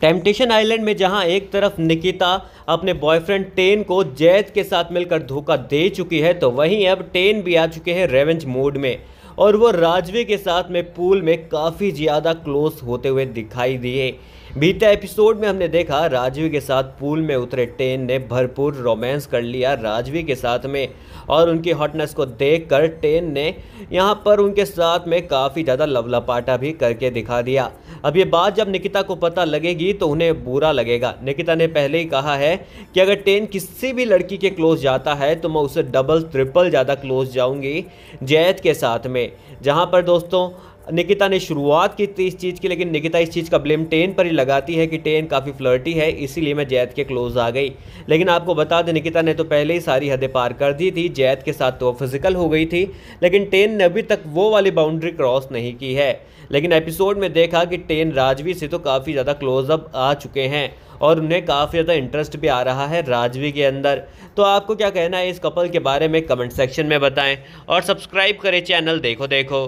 temptation island में जहां एक तरफ निकिता अपने बॉयफ्रेंड टेन को जैद के साथ मिलकर धोखा दे चुकी है तो वहीं अब टेन भी आ चुके हैं रेवेंज मोड में और वो राजवी के साथ में पूल में काफ़ी ज़्यादा क्लोज होते हुए दिखाई दिए बीते एपिसोड में हमने देखा राजवी के साथ पूल में उतरे टेन ने भरपूर रोमांस कर लिया राजवी के साथ में और उनकी हॉटनेस को देखकर टेन ने यहाँ पर उनके साथ में काफ़ी ज़्यादा लवलापाटा भी करके दिखा दिया अब ये बात जब निकिता को पता लगेगी तो उन्हें बुरा लगेगा निकिता ने पहले ही कहा है कि अगर टेन किसी भी लड़की के क्लोज जाता है तो मैं उसे डबल ट्रिपल ज़्यादा क्लोज जाऊँगी जैद के साथ में जहाँ पर दोस्तों निकिता ने शुरुआत की थी इस चीज़ की लेकिन निकिता इस चीज़ का ब्लेम टेन पर ही लगाती है कि टेन काफ़ी फ्लर्टी है इसीलिए मैं जैद के क्लोज आ गई लेकिन आपको बता दें निकिता ने तो पहले ही सारी हदें पार कर दी थी जैद के साथ तो फिजिकल हो गई थी लेकिन टेन ने अभी तक वो वाली बाउंड्री क्रॉस नहीं की है लेकिन एपिसोड में देखा कि टेन राजवी से तो काफ़ी ज़्यादा क्लोजअप आ चुके हैं और उन्हें काफ़ी ज़्यादा इंटरेस्ट भी आ रहा है राजवी के अंदर तो आपको क्या कहना है इस कपल के बारे में कमेंट सेक्शन में बताएं और सब्सक्राइब करें चैनल देखो देखो